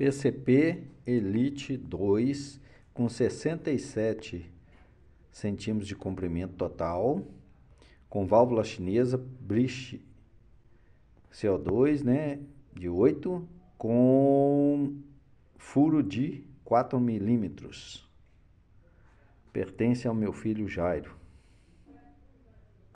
PCP Elite 2 com 67 centímetros de comprimento total, com válvula chinesa Brich CO2, né, de 8, com furo de 4 milímetros. Pertence ao meu filho Jairo.